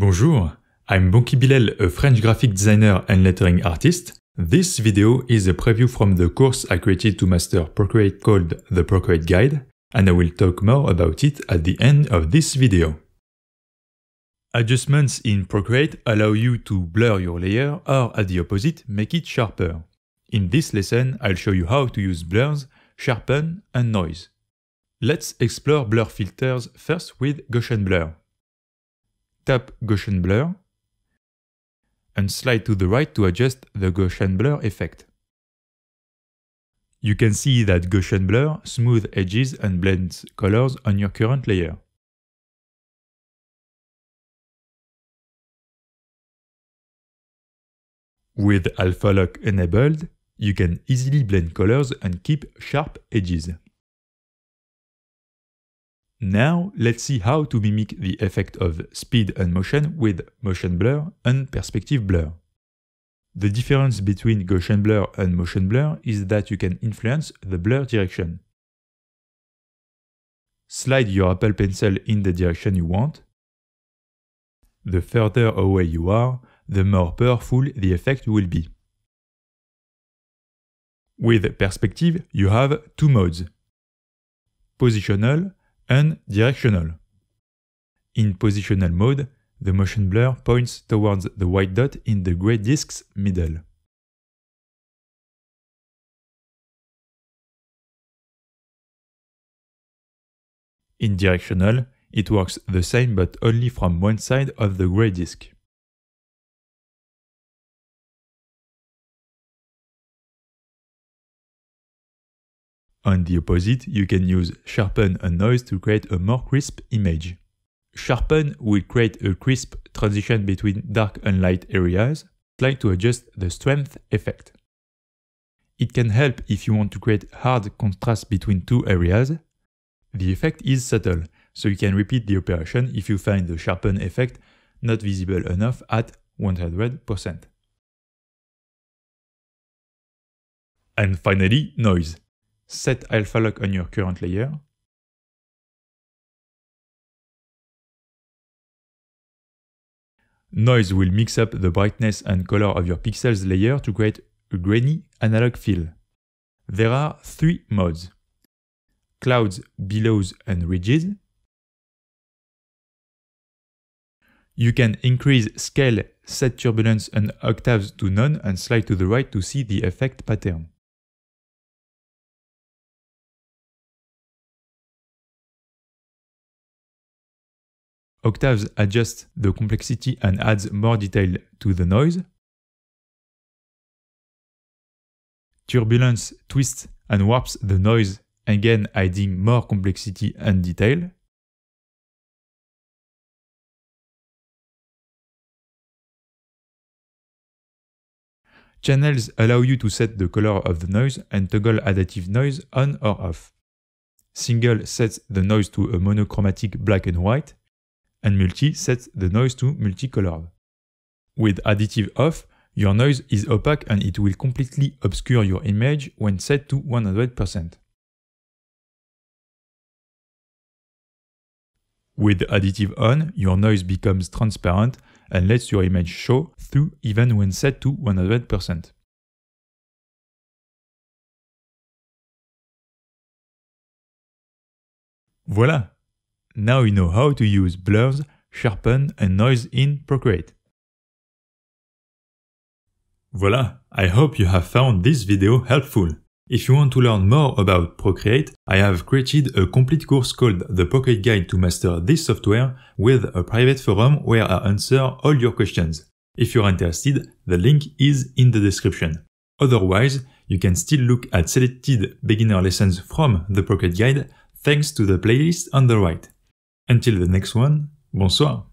Bonjour, I'm Bonki Bilal, a French graphic designer and lettering artist. This video is a preview from the course I created to master Procreate called the Procreate Guide, and I will talk more about it at the end of this video. Adjustments in Procreate allow you to blur your layer or at the opposite, make it sharper. In this lesson, I'll show you how to use blurs, sharpen and noise. Let's explore blur filters first with Gaussian blur tap Gaussian blur and slide to the right to adjust the Gaussian blur effect. You can see that Gaussian blur smooth edges and blends colors on your current layer. With Alpha Lock enabled, you can easily blend colors and keep sharp edges. Now let's see how to mimic the effect of speed and motion with motion blur and perspective blur. The difference between Gaussian blur and motion blur is that you can influence the blur direction. Slide your Apple Pencil in the direction you want. The further away you are, the more powerful the effect will be. With perspective, you have two modes. Positional, and directional. In positional mode, the motion blur points towards the white dot in the gray disk's middle. In directional, it works the same but only from one side of the gray disk. On the opposite, you can use sharpen and noise to create a more crisp image. Sharpen will create a crisp transition between dark and light areas, Try to adjust the strength effect. It can help if you want to create hard contrast between two areas. The effect is subtle, so you can repeat the operation if you find the sharpen effect not visible enough at 100%. And finally, noise set alpha lock on your current layer, Noise will mix up the brightness and color of your pixels layer to create a grainy analog feel. There are three modes. Clouds, billows and ridges. You can increase scale, set turbulence and octaves to none and slide to the right to see the effect pattern. Octaves adjusts the complexity and adds more detail to the noise. Turbulence twists and warps the noise, again adding more complexity and detail. Channels allow you to set the color of the noise and toggle additive noise on or off. Single sets the noise to a monochromatic black and white, and multi sets the noise to multicolored. With additive off, your noise is opaque and it will completely obscure your image when set to 100%. With additive on, your noise becomes transparent and lets your image show through even when set to 100%. Voilà, now you know how to use blurs, sharpen and noise in Procreate. Voila, I hope you have found this video helpful. If you want to learn more about Procreate, I have created a complete course called The Pocket Guide to Master This Software with a private forum where I answer all your questions. If you're interested, the link is in the description. Otherwise, you can still look at selected beginner lessons from the Pocket Guide thanks to the playlist on the right. Until the next one, bonsoir.